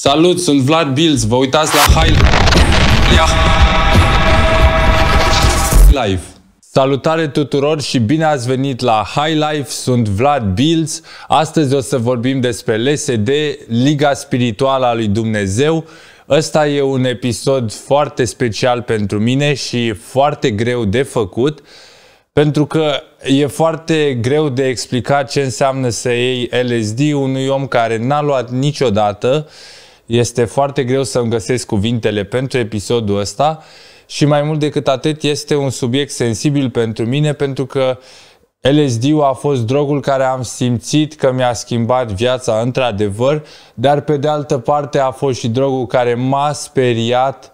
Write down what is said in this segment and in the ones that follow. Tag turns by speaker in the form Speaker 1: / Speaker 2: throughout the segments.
Speaker 1: Salut, sunt Vlad Bills, vă uitați la High Life. Salutare tuturor și bine ați venit la High Life, sunt Vlad Bills. Astăzi o să vorbim despre LSD, Liga Spirituală a lui Dumnezeu. Ăsta e un episod foarte special pentru mine și foarte greu de făcut, pentru că e foarte greu de explicat ce înseamnă să iei LSD unui om care n-a luat niciodată este foarte greu să-mi găsesc cuvintele pentru episodul ăsta și mai mult decât atât este un subiect sensibil pentru mine pentru că LSD-ul a fost drogul care am simțit că mi-a schimbat viața într-adevăr, dar pe de altă parte a fost și drogul care m-a speriat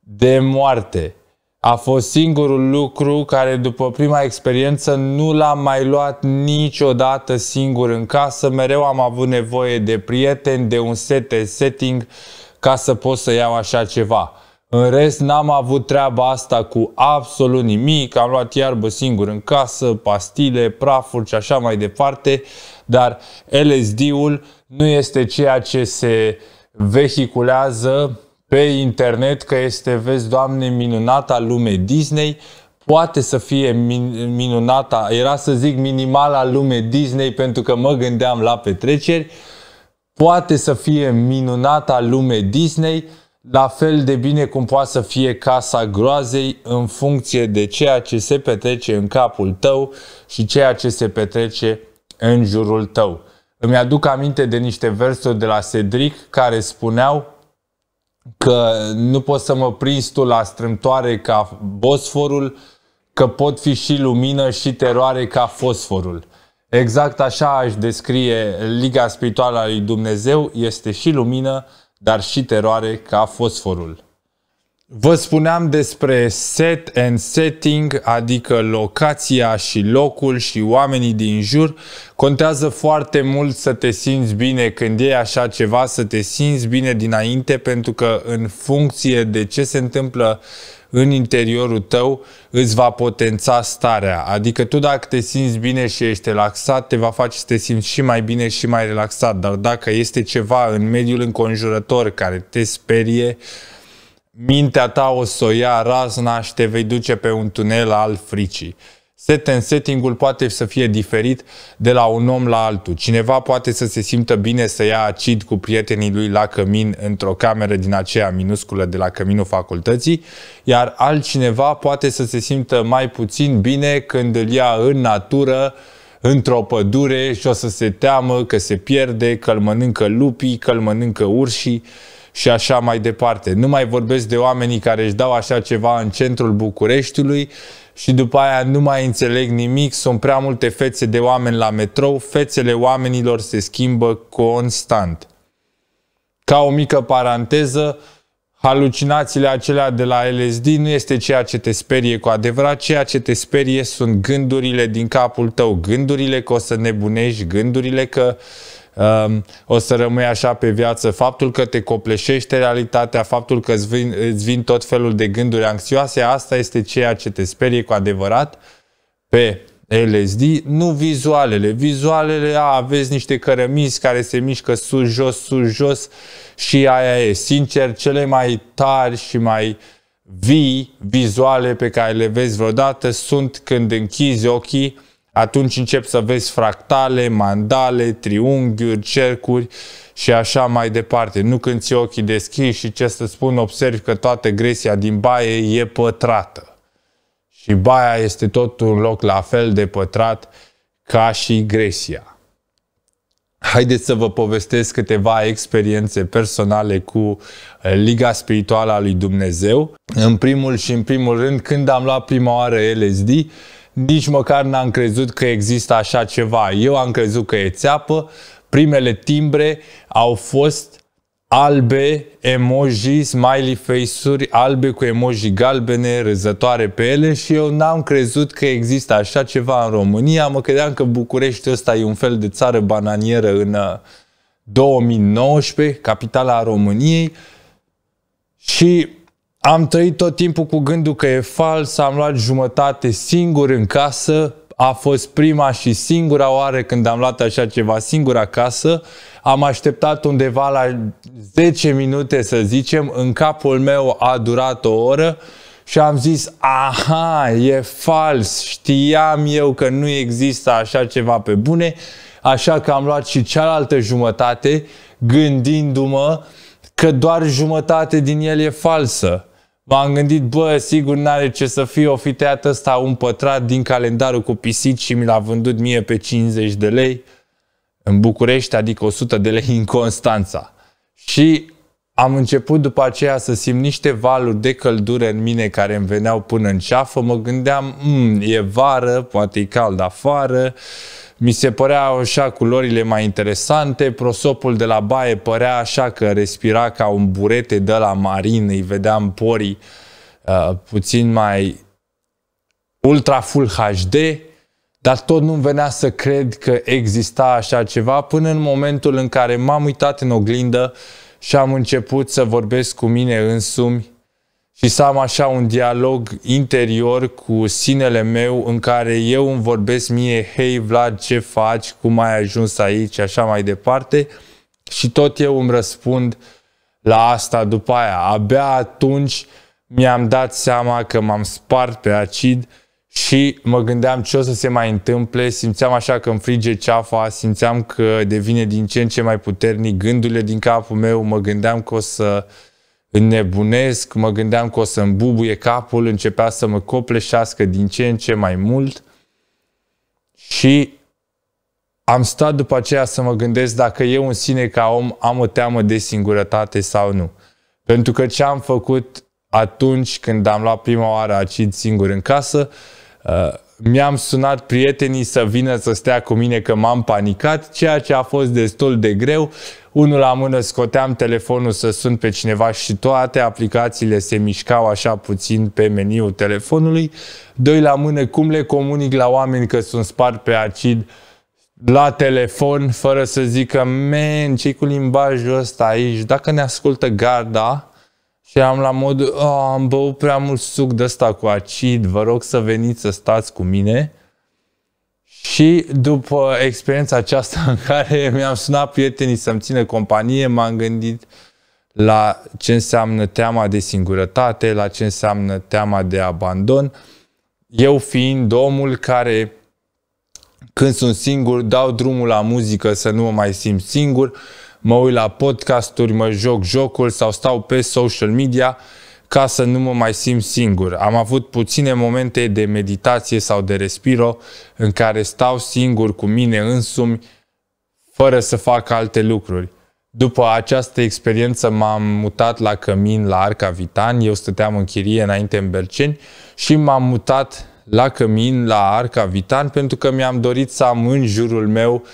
Speaker 1: de moarte a fost singurul lucru care după prima experiență nu l-am mai luat niciodată singur în casă. Mereu am avut nevoie de prieteni, de un set de setting ca să pot să iau așa ceva. În rest n-am avut treaba asta cu absolut nimic, am luat iarbă singur în casă, pastile, prafuri și așa mai departe, dar LSD-ul nu este ceea ce se vehiculează pe internet că este, vezi, Doamne, minunata lume Disney, poate să fie minunata, era să zic minimala lume Disney pentru că mă gândeam la petreceri, poate să fie minunata lume Disney, la fel de bine cum poate să fie casa groazei în funcție de ceea ce se petrece în capul tău și ceea ce se petrece în jurul tău. Îmi aduc aminte de niște versuri de la Cedric care spuneau că nu poți să mă prins tu la strâmtoare ca Bosforul, că pot fi și lumină și teroare ca fosforul. Exact așa aș descrie Liga Spirituală a lui Dumnezeu, este și lumină, dar și teroare ca fosforul. Vă spuneam despre set and setting, adică locația și locul și oamenii din jur. Contează foarte mult să te simți bine când e așa ceva, să te simți bine dinainte, pentru că în funcție de ce se întâmplă în interiorul tău, îți va potența starea. Adică tu dacă te simți bine și ești relaxat, te va face să te simți și mai bine și mai relaxat. Dar dacă este ceva în mediul înconjurător care te sperie, mintea ta o să o ia razna și te vei duce pe un tunel al fricii. Set and setting-ul poate să fie diferit de la un om la altul. Cineva poate să se simtă bine să ia acid cu prietenii lui la cămin într-o cameră din aceea minusculă de la căminul facultății, iar altcineva poate să se simtă mai puțin bine când îl ia în natură, într-o pădure și o să se teamă că se pierde, că îl mănâncă lupii, că îl mănâncă urșii și așa mai departe. Nu mai vorbesc de oamenii care își dau așa ceva în centrul Bucureștiului și după aia nu mai înțeleg nimic, sunt prea multe fețe de oameni la metrou, fețele oamenilor se schimbă constant. Ca o mică paranteză, halucinațiile acelea de la LSD nu este ceea ce te sperie cu adevărat, ceea ce te sperie sunt gândurile din capul tău, gândurile că o să nebunești, gândurile că uh, Um, o să rămâi așa pe viață. Faptul că te copleșește realitatea, faptul că îți vin, îți vin tot felul de gânduri anxioase, asta este ceea ce te sperie cu adevărat pe LSD, nu vizualele. Vizualele, a, aveți niște cărămizi care se mișcă sus, jos, sus, jos și aia e. Sincer, cele mai tari și mai vii vizuale pe care le vezi vreodată sunt când închizi ochii atunci începi să vezi fractale, mandale, triunghiuri, cercuri și așa mai departe. Nu când ți ochii deschiși și ce să spun, observi că toată gresia din baie e pătrată. Și baia este tot un loc la fel de pătrat ca și gresia. Haideți să vă povestesc câteva experiențe personale cu Liga Spirituală a lui Dumnezeu. În primul și în primul rând, când am luat prima oară LSD, nici măcar n-am crezut că există așa ceva. Eu am crezut că e țeapă, primele timbre au fost albe, emoji, smiley face-uri albe cu emoji galbene, răzătoare pe ele și eu n-am crezut că există așa ceva în România. Mă credeam că București ăsta e un fel de țară bananieră în 2019, uh, capitala României și am trăit tot timpul cu gândul că e fals, am luat jumătate singur în casă, a fost prima și singura oară când am luat așa ceva singur acasă. Am așteptat undeva la 10 minute, să zicem, în capul meu a durat o oră și am zis, aha, e fals, știam eu că nu există așa ceva pe bune, așa că am luat și cealaltă jumătate, gândindu-mă că doar jumătate din el e falsă. M-am gândit, bă, sigur n-are ce să fie, o fi tăiat ăsta un pătrat din calendarul cu pisici și mi l-a vândut mie pe 50 de lei în București, adică 100 de lei în Constanța. Și am început după aceea să simt niște valuri de căldură în mine care îmi veneau până în ceafă. Mă gândeam, mm, e vară, poate e cald afară, uh, mi se părea așa culorile mai interesante, prosopul de la baie părea așa că respira ca un burete de la marin, îi vedeam porii uh, puțin mai ultra full HD, dar tot nu venea să cred că exista așa ceva până în momentul în care m-am uitat în oglindă și am început să vorbesc cu mine însumi și să am așa un dialog interior cu sinele meu în care eu îmi vorbesc mie, hei Vlad, ce faci, cum ai ajuns aici, așa mai departe și tot eu îmi răspund la asta după aia. Abia atunci mi-am dat seama că m-am spart pe acid și mă gândeam ce o să se mai întâmple, simțeam așa că îmi frige ceafa, simțeam că devine din ce în ce mai puternic gândurile din capul meu, mă gândeam că o să înnebunesc, mă gândeam că o să-mi bubuie capul, începea să mă copleșească din ce în ce mai mult și am stat după aceea să mă gândesc dacă eu în sine ca om am o teamă de singurătate sau nu. Pentru că ce am făcut atunci când am luat prima oară acid singur în casă, uh, mi-am sunat prietenii să vină să stea cu mine că m-am panicat, ceea ce a fost destul de greu. Unul la mână scoteam telefonul să sun pe cineva și toate aplicațiile se mișcau așa puțin pe meniul telefonului. Doi la mână, cum le comunic la oameni că sunt spart pe acid la telefon, fără să zică, men, ce cu limbajul ăsta aici, dacă ne ascultă garda, și am la mod, ah, am băut prea mult suc de ăsta cu acid, vă rog să veniți să stați cu mine. Și după experiența aceasta în care mi-am sunat prietenii să-mi țină companie, m-am gândit la ce înseamnă teama de singurătate, la ce înseamnă teama de abandon. Eu fiind omul care când sunt singur, dau drumul la muzică să nu mă mai simt singur, uh, mă uit la podcasturi, mă joc jocul sau stau pe social media ca să nu mă mai simt singur. Am avut puține momente de meditație sau de respiro în care stau singur cu mine însumi fără să fac alte lucruri. După această experiență m-am mutat la Cămin, la Arca Vitan. Eu stăteam în chirie înainte în Berceni și m-am mutat la Cămin, la Arca Vitan, pentru că mi-am dorit să am în jurul meu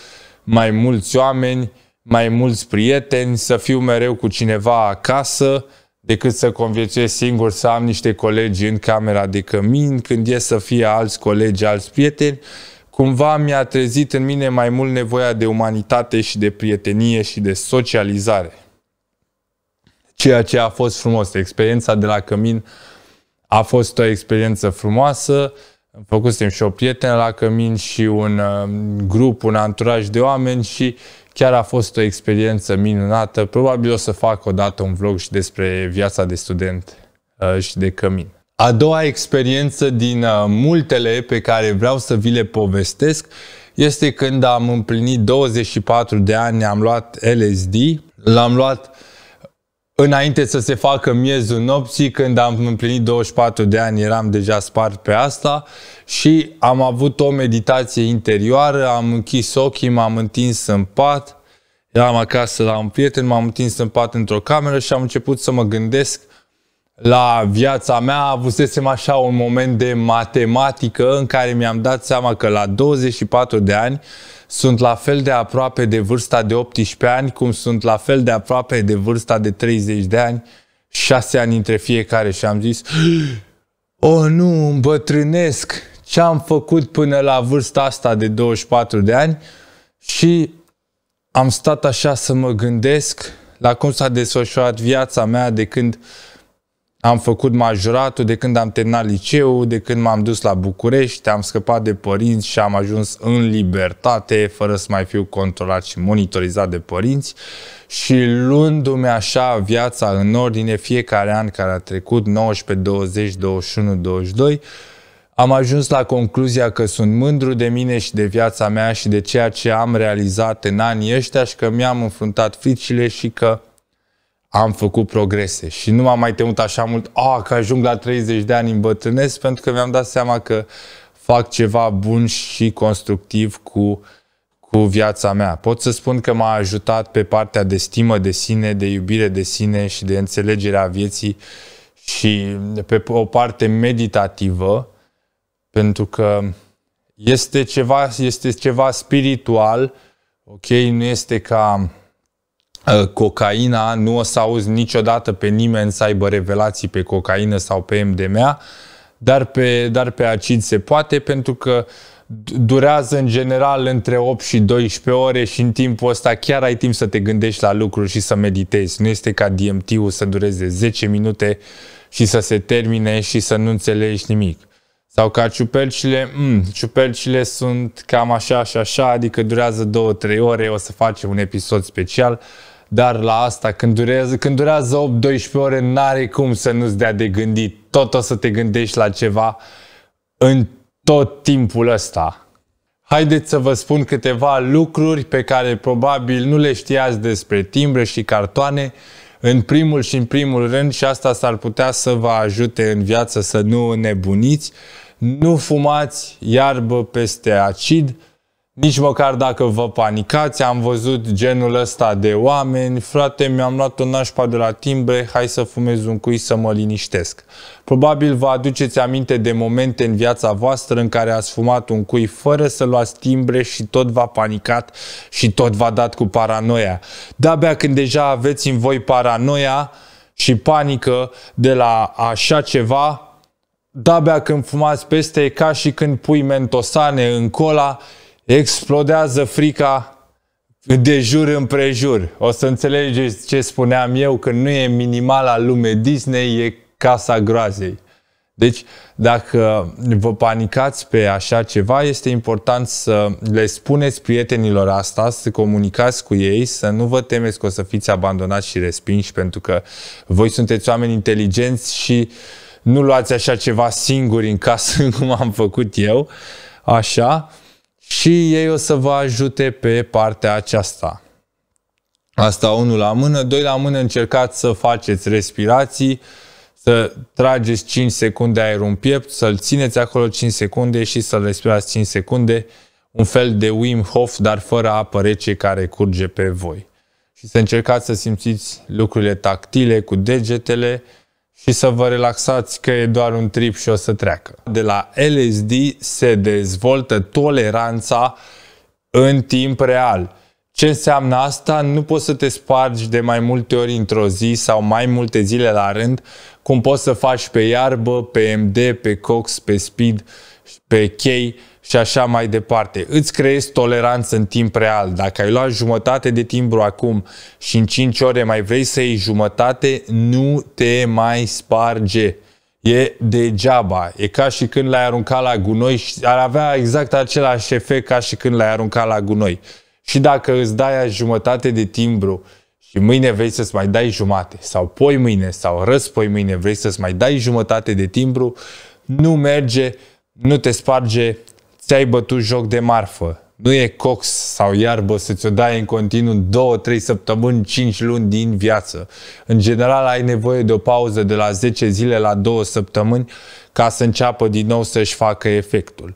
Speaker 1: mai mulți oameni, mai mulți prieteni, să fiu mereu cu cineva acasă, decât să conviețuiesc singur, să am niște colegi în camera de cămin, când e să fie alți colegi, alți prieteni, cumva mi-a trezit în mine mai mult nevoia de umanitate și de prietenie și de socializare. Ceea ce a fost frumos. Experiența de la cămin a fost o experiență frumoasă. Am făcut și o prietenă la cămin și un um, grup, un anturaj de oameni și Chiar a fost o experiență minunată. Probabil o să fac odată un vlog și despre viața de student uh, și de cămin. A doua experiență din uh, multele pe care vreau să vi le povestesc este când am împlinit 24 de ani, am luat LSD, l-am luat Înainte să se facă miezul nopții, când am împlinit 24 de ani, eram deja spart pe asta și am avut o meditație interioară, am închis ochii, m-am întins în pat, eram acasă la un prieten, m-am întins în pat într-o cameră și am început să mă gândesc la viața mea avusesem așa un moment de matematică în care mi-am dat seama că la 24 de ani sunt la fel de aproape de vârsta de 18 ani cum sunt la fel de aproape de vârsta de 30 de ani, 6 ani între fiecare și am zis O, oh, nu, îmbătrânesc! Ce am făcut până la vârsta asta de 24 de ani? Și am stat așa să mă gândesc la cum s-a desfășurat viața mea de când uh, am făcut majoratul de când am terminat liceul, de când m-am dus la București, am scăpat de părinți și am ajuns în libertate, fără să mai fiu controlat și monitorizat de părinți și luându-mi așa viața în ordine fiecare an care a trecut, 19, 20, 21, 22, am ajuns la concluzia că sunt mândru de mine și de viața mea și de ceea ce am realizat în anii ăștia și că mi-am înfruntat fricile și că am făcut progrese și nu m-am mai temut așa mult, oh, că ajung la 30 de ani îmbătrânesc, pentru că mi-am dat seama că fac ceva bun și constructiv cu, cu viața mea. Pot să spun că m-a ajutat pe partea de stimă de sine, de iubire de sine și de înțelegerea vieții și pe o parte meditativă, pentru că este ceva, este ceva spiritual, ok, nu este ca Uh, cocaina, nu o să auzi niciodată pe nimeni să aibă revelații pe cocaină sau pe MDMA, dar pe, dar pe acid se poate pentru că durează în general între 8 și 12 ore și în timpul ăsta chiar ai timp să te gândești la lucruri și să meditezi. Nu este ca DMT-ul să dureze 10 minute și să se termine și să nu înțelegi nimic. Sau ca ciupercile, mm, ciupercile sunt cam așa și așa, adică durează 2-3 ore, o să facem un episod special, dar la asta, când durează, când durează 8-12 ore, n-are cum să nu-ți dea de gândit. Tot o să te gândești la ceva în tot timpul ăsta. Haideți să vă spun câteva lucruri pe care probabil nu le știați despre timbre și cartoane în primul și în primul rând și asta s-ar putea să vă ajute în viață să nu nebuniți, nu fumați iarbă peste acid, nici măcar dacă vă panicați, am văzut genul ăsta de oameni, frate, mi-am luat o nașpa de la timbre, hai să fumez un cui să mă liniștesc. Probabil vă aduceți aminte de momente în viața voastră în care ați fumat un cui fără să luați timbre și tot v-a panicat și tot v-a dat cu paranoia. De-abia când deja aveți în voi paranoia și panică de la așa ceva, de-abia când fumați peste, ca și când pui mentosane în cola explodează frica de jur împrejur. O să înțelegeți ce spuneam eu, că nu e minimala lume Disney, e casa groazei. Deci, dacă vă panicați pe așa ceva, este important să le spuneți prietenilor asta, să comunicați cu ei, să nu vă temeți că o să fiți abandonați și respinși, pentru că voi sunteți oameni inteligenți și nu luați așa ceva singuri în casă, cum am făcut eu. Așa și ei o să vă ajute pe partea aceasta. Asta unul la mână. Doi la mână încercați să faceți respirații, să trageți 5 secunde aer în piept, să-l țineți acolo 5 secunde și să-l respirați 5 secunde. Un fel de Wim Hof, dar fără apă rece care curge pe voi. Și să încercați să simțiți lucrurile tactile cu degetele, și să vă relaxați că e doar un trip și o să treacă. De la LSD se dezvoltă toleranța în timp real. Ce înseamnă asta? Nu poți să te spargi de mai multe ori într-o zi sau mai multe zile la rând, cum poți să faci pe iarbă, pe MD, pe cox, pe speed, pe chei și așa mai departe. Îți creezi toleranță în timp real. Dacă ai luat jumătate de timbru acum și în 5 ore mai vrei să iei jumătate, nu te mai sparge. E degeaba. E ca și când l-ai aruncat la gunoi și ar avea exact același efect ca și când l-ai aruncat la gunoi. Și dacă îți dai jumătate de timbru și mâine vrei să-ți mai dai jumate sau poi mâine sau răspoi mâine vrei să-ți mai dai jumătate de timbru, nu merge, nu te sparge, ți-ai bătut joc de marfă. Nu e cox sau iarbă să ți-o dai în continuu 2-3 săptămâni, 5 luni din viață. În general ai nevoie de o pauză de la 10 zile la 2 săptămâni ca să înceapă din nou să-și facă efectul.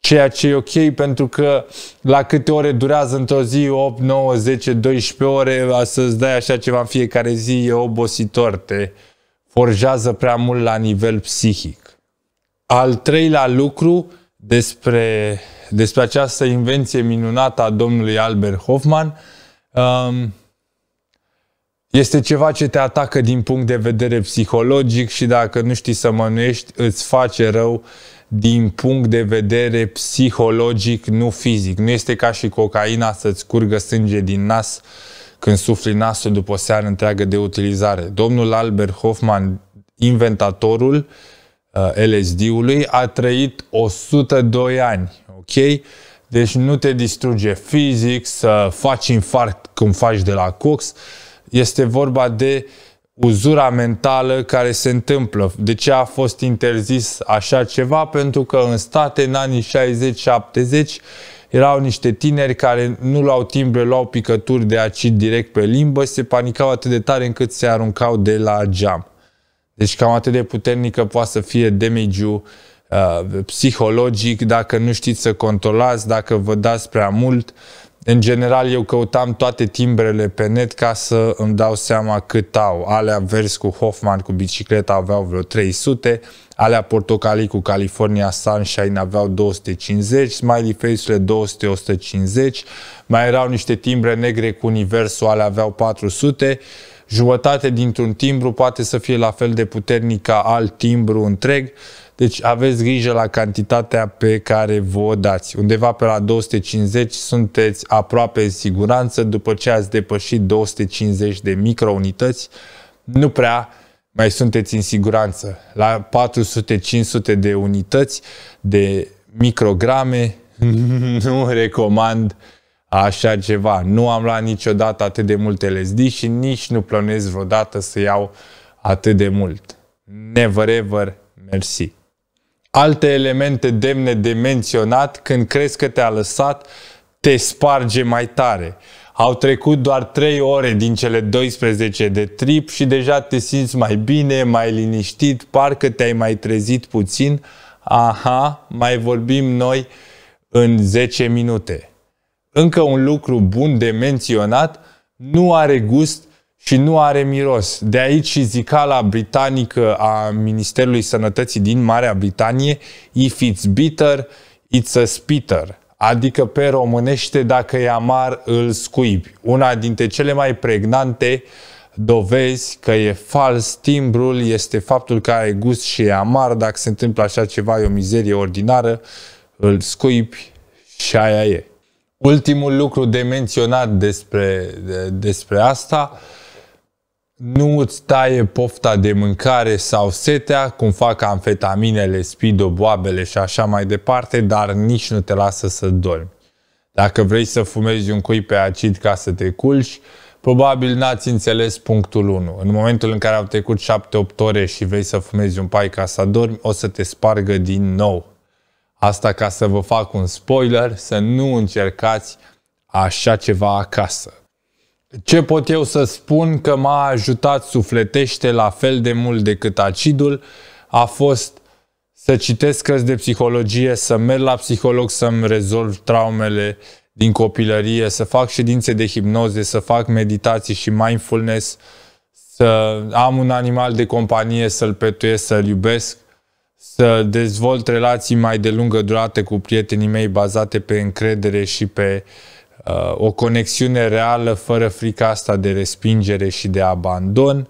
Speaker 1: Ceea ce e ok pentru că la câte ore durează într-o zi, 8, 9, 10, 12 ore, să-ți dai așa ceva în fiecare zi e obositor, te forjează prea mult la nivel psihic. Al treilea lucru, despre, despre această invenție minunată a domnului Albert Hoffman. Um, este ceva ce te atacă din punct de vedere psihologic și dacă nu știi să mănuiești, îți face rău din punct de vedere psihologic, nu fizic. Nu este ca și cocaina să-ți curgă sânge din nas când sufli nasul după o seară întreagă de utilizare. Domnul Albert Hoffman, inventatorul, Uh, LSD-ului, a trăit 102 ani, ok? Deci nu te distruge fizic, să faci infarct cum faci de la cox. Este vorba de uzura mentală care se întâmplă. De ce a fost interzis așa ceva? Pentru că în state, în anii 60-70, erau niște tineri care nu luau timbre, luau picături de acid direct pe limbă, se panicau atât de tare încât se aruncau de la geam. Deci cam atât de puternică poate să fie damage-ul uh, psihologic dacă nu știți să controlați, dacă vă dați prea mult. În general, eu căutam toate timbrele pe net ca să îmi dau seama cât au. Alea vers cu Hoffman cu bicicleta aveau vreo 300, alea portocalii cu California Sunshine aveau 250, smiley face-urile 200-150, mai erau niște timbre negre cu universul, alea aveau 400 jumătate dintr-un timbru poate să fie la fel de puternic ca alt timbru întreg. Deci aveți grijă la cantitatea pe care vă dați. Undeva pe la 250 sunteți aproape în siguranță după ce ați depășit 250 de microunități. Nu prea mai sunteți în siguranță. La 400-500 de unități de micrograme nu recomand uh, așa ceva. Nu am luat niciodată atât de mult LSD și nici nu plănuiesc vreodată să iau atât de mult. Never ever, merci. Alte elemente demne de menționat când crezi că te-a lăsat, te sparge mai tare. Au trecut doar 3 ore din cele 12 de trip și deja te simți mai bine, mai liniștit, parcă te-ai mai trezit puțin. Aha, mai vorbim noi în 10 minute încă un lucru bun de menționat, nu are gust și nu are miros. De aici și zicala britanică a Ministerului Sănătății din Marea Britanie, if it's bitter, it's a spitter. Adică pe românește, dacă e amar, îl scuibi. Una dintre cele mai pregnante dovezi că e fals timbrul este faptul că are gust și e amar. Dacă se întâmplă așa ceva, e o mizerie ordinară, îl scuibi și aia e. Ultimul lucru de menționat despre, de, despre asta, nu îți taie pofta de mâncare sau setea, cum fac amfetaminele, spido, boabele și așa mai departe, dar nici nu te lasă să dormi. Dacă vrei să fumezi un cui pe acid ca să te culci, probabil n-ați înțeles punctul 1. În momentul în care au trecut 7-8 ore și vrei să fumezi un pai ca să dormi, o să te spargă din nou. Asta ca să vă fac un spoiler, să nu încercați așa ceva acasă. Ce pot eu să spun că m-a ajutat sufletește la fel de mult decât acidul a fost să citesc cărți de psihologie, să merg la psiholog să-mi rezolv traumele din copilărie, să fac ședințe de hipnoze, să fac meditații și mindfulness, să am un animal de companie, să-l petuiesc, să-l iubesc să dezvolt relații mai de lungă durată cu prietenii mei bazate pe încredere și pe uh, o conexiune reală fără frica asta de respingere și de abandon.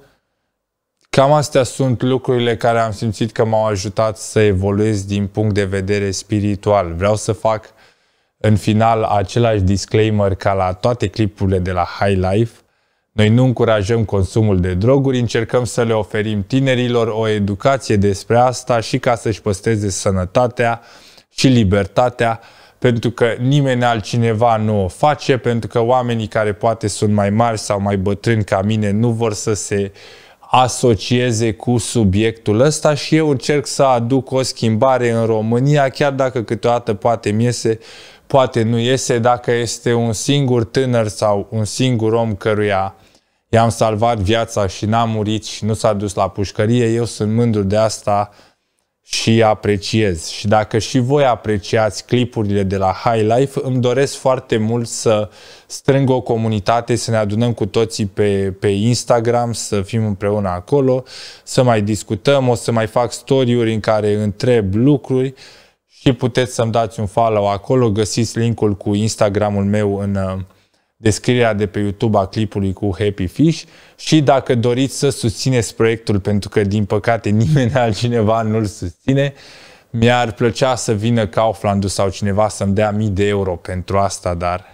Speaker 1: Cam astea sunt lucrurile care am simțit că m-au ajutat să evoluez din punct de vedere spiritual. Vreau să fac în final același disclaimer ca la toate clipurile de la High Life noi nu încurajăm consumul de droguri, încercăm să le oferim tinerilor o educație despre asta și ca să-și păstreze sănătatea și libertatea, pentru că nimeni altcineva nu o face, pentru că oamenii care poate sunt mai mari sau mai bătrâni ca mine nu vor să se asocieze cu subiectul ăsta și eu încerc să aduc o schimbare în România, chiar dacă câteodată poate mi iese, poate nu iese, dacă este un singur tânăr sau un singur om căruia i-am salvat viața și n-a murit și nu s-a dus la pușcărie, eu sunt mândru de asta și apreciez. Și dacă și voi apreciați clipurile de la High Life, îmi doresc foarte mult să strâng o comunitate, să ne adunăm cu toții pe, pe Instagram, să fim împreună acolo, să mai discutăm, o să mai fac story-uri în care întreb lucruri și puteți să-mi dați un follow acolo, găsiți linkul cu Instagramul meu în, descrierea de pe YouTube a clipului cu Happy Fish și dacă doriți să susțineți proiectul, pentru că din păcate nimeni altcineva nu-l susține, mi-ar plăcea să vină Kaufland sau cineva să-mi dea mii de euro pentru asta, dar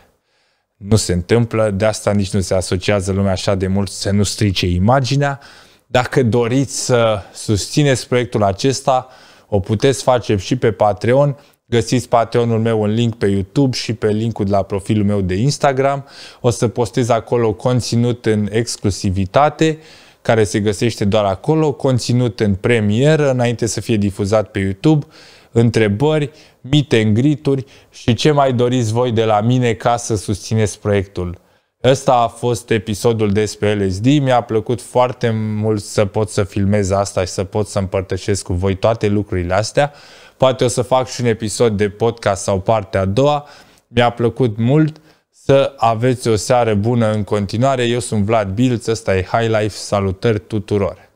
Speaker 1: nu se întâmplă, de asta nici nu se asociază lumea așa de mult să nu strice imaginea. Dacă doriți să susțineți proiectul acesta, o puteți face și pe Patreon. Găsiți Patreonul meu în link pe YouTube și pe linkul de la profilul meu de Instagram. O să postez acolo conținut în exclusivitate care se găsește doar acolo, conținut în premieră, înainte să fie difuzat pe YouTube, întrebări, mite grituri și ce mai doriți voi de la mine ca să susțineți proiectul. Ăsta a fost episodul despre LSD. Mi-a plăcut foarte mult să pot să filmez asta și să pot să împărtășesc cu voi toate lucrurile astea. Poate o să fac și un episod de podcast sau partea a doua. Mi-a plăcut mult. Să aveți o seară bună în continuare. Eu sunt Vlad Bilț, ăsta e High Life. Salutări tuturor!